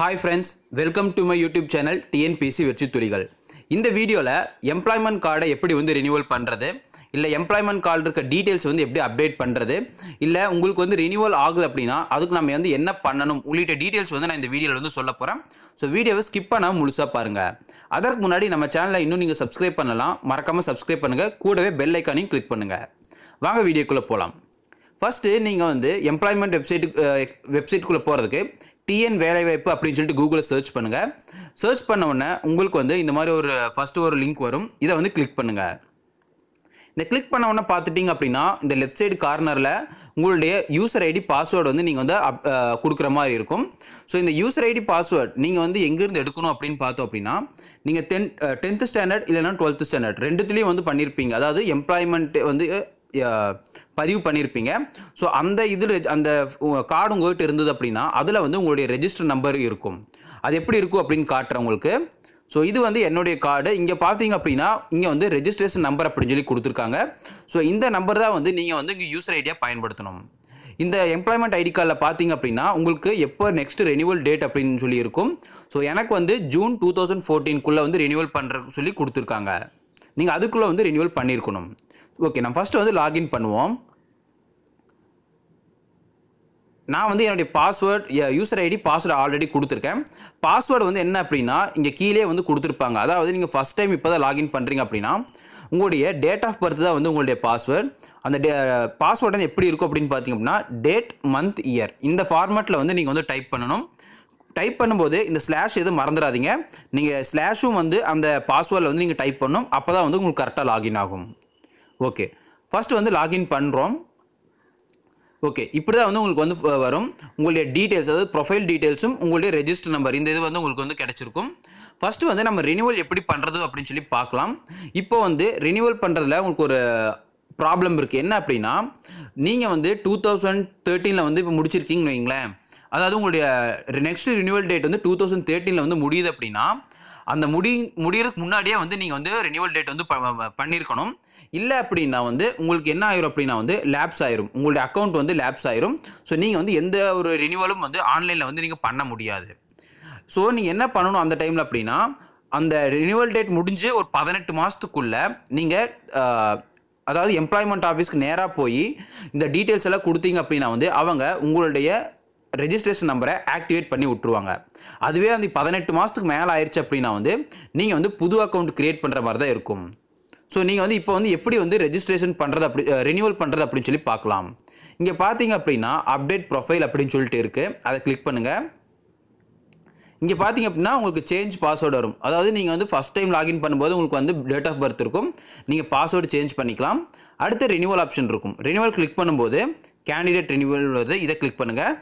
hi friends welcome to my YouTube channel TNPSC வெற்றி துளிகள் இந்த வீடியோவில் எம்ப்ளாய்மெண்ட் கார்டை எப்படி வந்து ரினியூவல் பண்ணுறது இல்லை எம்ப்ளாய்மெண்ட் கார்டு இருக்க டீட்டெயில்ஸ் வந்து எப்படி அப்டேட் பண்ணுறது இல்லை உங்களுக்கு வந்து ரினியூவல் ஆகலை அப்படின்னா அதுக்கு நம்ம வந்து என்ன பண்ணணும் உள்ளிட்ட டீட்டெயில்ஸ் வந்து நான் இந்த வீடியோவில் வந்து சொல்ல போகிறேன் ஸோ வீடியோவை ஸ்கிப் பண்ணாமல் முழுசாக பாருங்கள் அதற்கு முன்னாடி நம்ம சேனலை இன்னும் நீங்கள் சப்ஸ்கிரைப் பண்ணலாம் மறக்காமல் சப்ஸ்கிரைப் பண்ணுங்கள் கூடவே பெல் ஐக்கானையும் கிளிக் பண்ணுங்கள் வாங்க வீடியோக்குள்ளே போகலாம் ஃபஸ்ட்டு நீங்கள் வந்து எம்ப்ளாய்மெண்ட் வெப்சைட்டு வெப்சைட்டுக்குள்ளே போகிறதுக்கு டிஎன் வேலைவாய்ப்பு அப்படின்னு சொல்லிட்டு கூகுளில் சர்ச் பண்ணுங்கள் சர்ச் பண்ண உடனே உங்களுக்கு வந்து இந்த மாதிரி ஒரு ஃபஸ்ட்டு ஒரு லிங்க் வரும் இதை வந்து கிளிக் பண்ணுங்கள் இந்த கிளிக் பண்ண உடனே பார்த்துட்டிங்க அப்படின்னா இந்த லெஃப்ட் சைடு கார்னரில் உங்களுடைய யூசர் ஐடி பாஸ்வேர்டு வந்து நீங்கள் வந்து அப் கொடுக்குற மாதிரி இருக்கும் ஸோ இந்த யூசர் ஐடி பாஸ்வேர்டு நீங்கள் வந்து எங்கேருந்து எடுக்கணும் அப்படின்னு பார்த்தோம் அப்படின்னா நீங்கள் டென் டென்த்து ஸ்டாண்டர்ட் இல்லைனா டுவெல்த்து ஸ்டாண்டர்ட் ரெண்டுத்துலேயும் வந்து பண்ணியிருப்பீங்க அதாவது எம்ப்ளாய்மெண்ட் வந்து பதிவு பண்ணியிருப்பீங்க ஸோ அந்த இதில் அந்த கார்டு உங்கள்கிட்ட இருந்தது அப்படின்னா அதில் வந்து உங்களுடைய ரெஜிஸ்டர் நம்பர் இருக்கும் அது எப்படி இருக்கும் அப்படின்னு காட்டுறேன் உங்களுக்கு ஸோ இது வந்து என்னுடைய கார்டு இங்கே பார்த்தீங்க அப்படின்னா இங்கே வந்து ரெஜிஸ்ட்ரேஷன் நம்பர் அப்படின்னு சொல்லி கொடுத்துருக்காங்க ஸோ இந்த நம்பர் தான் வந்து நீங்கள் வந்து இங்கே யூசர் ஐடியாக பயன்படுத்தணும் இந்த எம்ப்ளாய்மெண்ட் ஐடி கார்டில் பார்த்தீங்க அப்படின்னா உங்களுக்கு எப்போ நெக்ஸ்ட் ரெனியூவல் டேட் அப்படின்னு சொல்லி இருக்கும் ஸோ எனக்கு வந்து ஜூன் டூ தௌசண்ட் ஃபோர்டீன்குள்ளே வந்து ரெனியூவல் பண்ணுற சொல்லி கொடுத்துருக்காங்க நீங்கள் அதுக்குள்ளே வந்து ரினியூவல் பண்ணியிருக்கணும் ஓகே நம்ம ஃபஸ்ட்டு வந்து லாகின் பண்ணுவோம் நான் வந்து என்னுடைய password user ID password already கொடுத்துருக்கேன் பாஸ்வேர்டு வந்து என்ன அப்படின்னா இங்கே கீழே வந்து கொடுத்துருப்பாங்க அதாவது நீங்கள் ஃபஸ்ட் டைம் இப்போ தான் லாகின் பண்ணுறீங்க அப்படின்னா உங்களுடைய டேட் ஆஃப் பர்த் தான் வந்து உங்களுடைய பாஸ்வேர்டு அந்த டே பாஸ்வேர்டு வந்து எப்படி இருக்கும் அப்படின்னு பார்த்தீங்க அப்படின்னா டேட் மந்த் இயர் இந்த ஃபார்மேட்டில் வந்து நீங்கள் வந்து டைப் பண்ணணும் டைப் பண்ணும்போது இந்த ஸ்லாஷ் எதுவும் மறந்துடாதீங்க நீங்கள் ஸ்லாஷும் வந்து அந்த பாஸ்வேர்டில் வந்து நீங்கள் டைப் பண்ணணும் அப்போ தான் வந்து உங்களுக்கு கரெக்டாக லாகின் ஆகும் ஓகே ஃபஸ்ட்டு வந்து லாகின் பண்ணுறோம் ஓகே இப்படி தான் வந்து உங்களுக்கு வந்து வரும் உங்களுடைய டீட்டெயில்ஸ் அதாவது ப்ரொஃபைல் டீட்டெயில்ஸும் உங்களுடைய ரெஜிஸ்டர் நம்பர் இந்த இது வந்து உங்களுக்கு வந்து கிடச்சிருக்கும் ஃபஸ்ட்டு வந்து நம்ம ரினியூவல் எப்படி பண்ணுறது அப்படின்னு சொல்லி பார்க்கலாம் இப்போ வந்து ரினியூவல் பண்ணுறதுல உங்களுக்கு ஒரு ப்ராப்ளம் இருக்குது என்ன அப்படின்னா நீங்கள் வந்து டூ தௌசண்ட் தேர்ட்டீனில் வந்து இப்போ முடிச்சிருக்கீங்கன்னு வைங்களேன் அதாவது உங்களுடைய நெக்ஸ்ட் ரினியூவல் டேட் வந்து டூ தௌசண்ட் தேர்ட்டீனில் வந்து முடியுது அப்படின்னா அந்த முடி முடிகிறதுக்கு முன்னாடியே வந்து நீங்கள் வந்து ரினியூவல் டேட் வந்து பண்ணியிருக்கணும் இல்லை அப்படின்னா வந்து உங்களுக்கு என்ன ஆயிரும் அப்படின்னா வந்து லேப்ஸ் ஆயிரும் உங்களுடைய அக்கௌண்ட் வந்து லேப்ஸ் ஆயிரும் ஸோ நீங்கள் வந்து எந்த ஒரு ரினியூவலும் வந்து ஆன்லைனில் வந்து நீங்கள் பண்ண முடியாது ஸோ நீங்கள் என்ன பண்ணணும் அந்த டைமில் அப்படின்னா அந்த ரினியூவல் டேட் முடிஞ்சு ஒரு பதினெட்டு மாதத்துக்குள்ளே நீங்கள் அதாவது எம்ப்ளாய்மெண்ட் ஆஃபீஸ்க்கு நேராக போய் இந்த டீட்டெயில்ஸ் எல்லாம் கொடுத்தீங்க அப்படின்னா வந்து அவங்க உங்களுடைய ரெஜிஸ்ட்ரேஷன் நம்பரை ஆக்டிவேட் பண்ணி விட்டுருவாங்க அதுவே அந்த பதினெட்டு மாதத்துக்கு மேலே ஆயிடுச்சு அப்படின்னா வந்து நீங்கள் வந்து புது அக்கௌண்ட் க்ரியேட் பண்ணுற மாதிரி தான் இருக்கும் ஸோ நீங்கள் வந்து இப்போ வந்து எப்படி வந்து ரெஜிஸ்ட்ரேஷன் பண்ணுறது அப்படி ரினியூவல் பண்ணுறது அப்படின்னு சொல்லி பார்க்கலாம் இங்கே பார்த்தீங்க அப்படின்னா அப்டேட் ப்ரொஃபைல் அப்படின்னு சொல்லிட்டு இருக்குது அதை கிளிக் பண்ணுங்கள் இங்கே பார்த்தீங்க அப்படின்னா உங்களுக்கு சேஞ்ச் பாஸ்வேர்டு வரும் அதாவது நீங்கள் வந்து ஃபஸ்ட் டைம் லாகின் பண்ணும்போது உங்களுக்கு வந்து டேட் ஆஃப் பர்த் இருக்கும் நீங்கள் பாஸ்வேர்டு சேஞ்ச் பண்ணிக்கலாம் அடுத்து ரினியூவல் ஆப்ஷன் இருக்கும் ரினியூவல் கிளிக் பண்ணும்போது கேண்டிடேட் ரினியூவல் வருது இதை கிளிக் பண்ணுங்கள்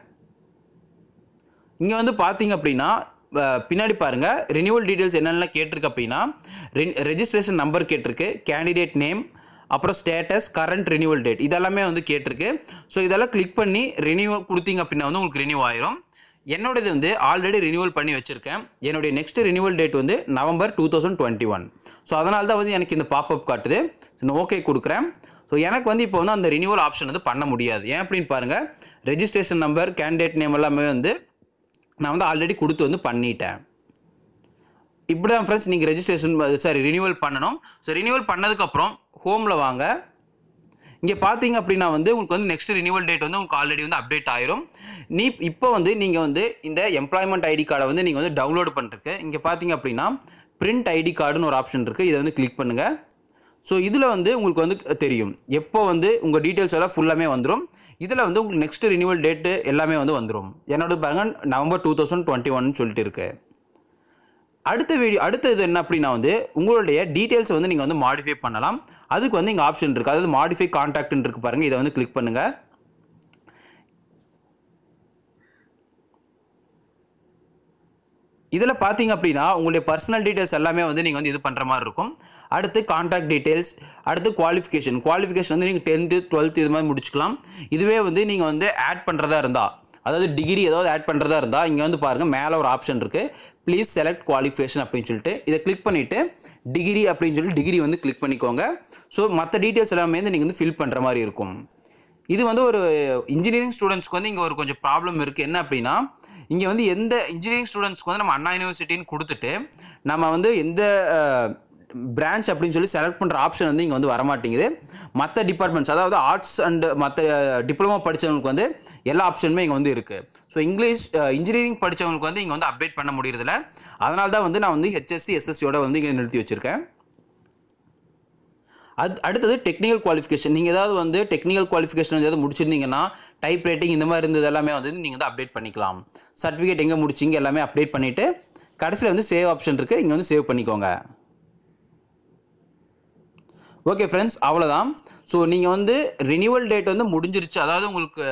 இங்கே வந்து பார்த்தீங்க அப்படின்னா பின்னாடி பாருங்கள் ரினியூவல் டீட்டெயில்ஸ் என்னென்னலாம் கேட்டிருக்கு அப்படின்னா ரெஜிஸ்ட்ரேஷன் நம்பர் கேட்டிருக்கு கேண்டிடேட் நேம் அப்புறம் ஸ்டேட்டஸ் கரண்ட் ரினியூவல் டேட் இதெல்லாமே வந்து கேட்டிருக்கு ஸோ இதெல்லாம் கிளிக் பண்ணி ரினியூ கொடுத்தீங்க அப்படின்னா வந்து உங்களுக்கு ரினியூ ஆயிரும் என்னோடது வந்து ஆல்ரெடி ரினியூவல் பண்ணி வச்சுருக்கேன் என்னுடைய நெக்ஸ்ட் ரினியூவல் டேட் வந்து November two thousand twenty one so அதனால தான் வந்து எனக்கு இந்த அப் காட்டுது நான் ஓகே கொடுக்குறேன் ஸோ எனக்கு வந்து இப்போ வந்து அந்த ரினியூவல் ஆப்ஷன் வந்து பண்ண முடியாது ஏன் அப்படின்னு பாருங்கள் ரெஜிஸ்ட்ரேஷன் நம்பர் கேண்டிடேட் நேம் எல்லாமே வந்து நான் வந்து ஆல்ரெடி கொடுத்து வந்து பண்ணிட்டேன் இப்படி தான் ஃப்ரெண்ட்ஸ் நீங்கள் ரெஜிஸ்ட்ரேஷன் சாரி ரினியூவல் பண்ணணும் ஸோ ரினியூவல் பண்ணதுக்கப்புறம் ஹோமில் வாங்க இங்கே பார்த்தீங்க அப்படின்னா வந்து உங்களுக்கு வந்து நெக்ஸ்ட் ரினியூவல் டேட் வந்து உங்களுக்கு ஆல்ரெடி வந்து அப்டேட் ஆயிரும் நீ இப்போ வந்து நீங்கள் வந்து இந்த எம்ப்ளாய்மெண்ட் ஐடி கார்டை வந்து நீங்கள் வந்து டவுன்லோட் பண்ணுறக்கு இங்கே பார்த்தீங்க அப்படின்னா பிரிண்ட் ஐடி கார்டுன்னு ஒரு ஆப்ஷன் இருக்குது இதை வந்து கிளிக் பண்ணுங்கள் ஸோ இதில் வந்து உங்களுக்கு வந்து தெரியும் எப்போ வந்து உங்கள் டீட்டெயில்ஸ் எல்லாம் ஃபுல்லாமே வந்துடும் இதில் வந்து உங்களுக்கு நெக்ஸ்ட் ரினியூவல் டேட்டு எல்லாமே வந்து வந்துடும் என்னோட பாருங்கள் நவம்பர் டூ தௌசண்ட் டுவெண்ட்டி ஒன்னு சொல்லிட்டு இருக்கு அடுத்த வீடியோ அடுத்த இது என்ன அப்படின்னா வந்து உங்களுடைய டீட்டெயில்ஸை வந்து நீங்கள் வந்து மாடிஃபை பண்ணலாம் அதுக்கு வந்து இங்கே ஆப்ஷன் இருக்குது அதாவது மாடிஃபை கான்டாக்ட்ன்னு இருக்குது பாருங்கள் இதை வந்து கிளிக் பண்ணுங்கள் இதில் பார்த்தீங்க அப்படின்னா உங்களுடைய பர்சனல் டீட்டெயில்ஸ் எல்லாமே வந்து நீங்கள் வந்து இது பண்ணுற மாதிரி இருக்கும் அடுத்து காண்டாக்ட் டீட்டெயில்ஸ் அடுத்து குவாலிஃபிகேஷன் குவாலிஃபிகேஷன் வந்து நீங்கள் டென்த்து டுவெல்த்து இது மாதிரி முடிச்சுக்கலாம் இதுவே வந்து நீங்கள் வந்து ஆட் பண்ணுறதா இருந்தால் அதாவது டிகிரி ஏதாவது ஆட் பண்ணுறதா இருந்தால் இங்கே வந்து பாருங்கள் மேலே ஒரு ஆப்ஷன் இருக்குது ப்ளீஸ் செலக்ட் குவாலிஃபிகேஷன் அப்படின்னு சொல்லிட்டு இதை கிளிக் பண்ணிவிட்டு டிகிரி அப்படின்னு சொல்லிட்டு டிகிரி வந்து கிளிக் பண்ணிக்கோங்க ஸோ மற்ற டீட்டெயில்ஸ் எல்லாமே வந்து நீங்கள் வந்து ஃபில் பண்ணுற மாதிரி இருக்கும் இது வந்து ஒரு இன்ஜினியரிங் ஸ்டூடெண்ட்ஸ்க்கு வந்து இங்கே ஒரு கொஞ்சம் ப்ராப்ளம் இருக்குது என்ன அப்படின்னா இங்கே வந்து எந்த இன்ஜினியரிங் ஸ்டூடெண்ட்ஸ்க்கு வந்து நம்ம அண்ணா யூனிவர்சிட்டின்னு கொடுத்துட்டு நம்ம வந்து எந்த பிரான்ச் அப்படின்னு சொல்லி செலக்ட் பண்ணுற ஆப்ஷன் வந்து இங்கே வந்து வரமாட்டேங்குது மற்ற டிபார்ட்மெண்ட்ஸ் அதாவது ஆர்ட்ஸ் அண்டு மற்ற டிப்ளமோ படித்தவங்களுக்கு வந்து எல்லா ஆப்ஷனுமே இங்கே வந்து இருக்குது ஸோ இங்கிலீஷ் இன்ஜினியரிங் படித்தவங்களுக்கு வந்து இங்கே வந்து அப்டேட் பண்ண முடியறதில்ல அதனால தான் வந்து நான் வந்து ஹெச்எஸ்சி எஸ்எஸ்சியோட வந்து இங்கே நிறுத்தி வச்சுருக்கேன் அது அடுத்தது டெக்னிக்கல் குவாலிஃபிகேஷன் நீங்கள் ஏதாவது வந்து டெக்னிக்கல் குவாலிஃபிகேஷன் ஏதாவது முடிச்சிருந்தீங்கன்னா டைப் ரைட்டிங் இந்த மாதிரி இருந்தது எல்லாமே வந்து நீங்கள் வந்து அப்டேட் பண்ணிக்கலாம் சர்டிஃபிகேட் எங்கே முடிச்சிங்க எல்லாமே அப்டேட் பண்ணிவிட்டு கடைசியில் வந்து சேவ் ஆப்ஷன் இருக்குது இங்கே வந்து சேவ் பண்ணிக்கோங்க ஓகே ஃப்ரெண்ட்ஸ் அவ்வளோதான் ஸோ நீங்கள் வந்து ரினியூவல் டேட் வந்து முடிஞ்சிருச்சு அதாவது உங்களுக்கு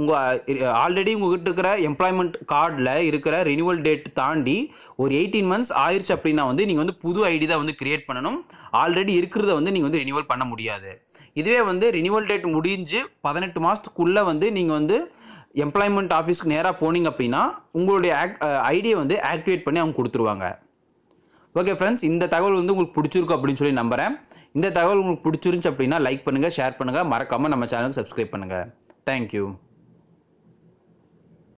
உங்கள் ஆல்ரெடி உங்கள்கிட்ட இருக்கிற எம்ப்ளாய்மெண்ட் கார்டில் இருக்கிற ரினியூவல் டேட் தாண்டி ஒரு எயிட்டீன் மந்த்ஸ் ஆயிடுச்சு அப்படின்னா வந்து நீங்கள் வந்து புது ஐடி தான் வந்து க்ரியேட் பண்ணணும் ஆல்ரெடி இருக்கிறத வந்து நீங்கள் வந்து ரினியூவல் பண்ண முடியாது இதுவே வந்து ரினியூவல் டேட் முடிஞ்சு பதினெட்டு மாதத்துக்குள்ளே வந்து நீங்கள் வந்து எம்ப்ளாய்மெண்ட் ஆஃபீஸ்க்கு நேராக போனீங்க அப்படின்னா உங்களுடைய ஆக் ஐடியை வந்து ஆக்டிவேட் பண்ணி அவங்க கொடுத்துருவாங்க ஓகே ஃப்ரெண்ட்ஸ் இந்த தகவல் வந்து உங்களுக்கு பிடிச்சிருக்கும் அப்படின்னு சொல்லி நம்புகிறேன் இந்த தகவல் உங்களுக்கு பிடிச்சிருந்துச்சு அப்படின்னா லைக் பண்ணுங்கள் ஷேர் பண்ணுங்கள் மறக்காமல் நம்ம சேனலுக்கு சப்ஸ்கிரைப் பண்ணுங்கள் தேங்க்யூ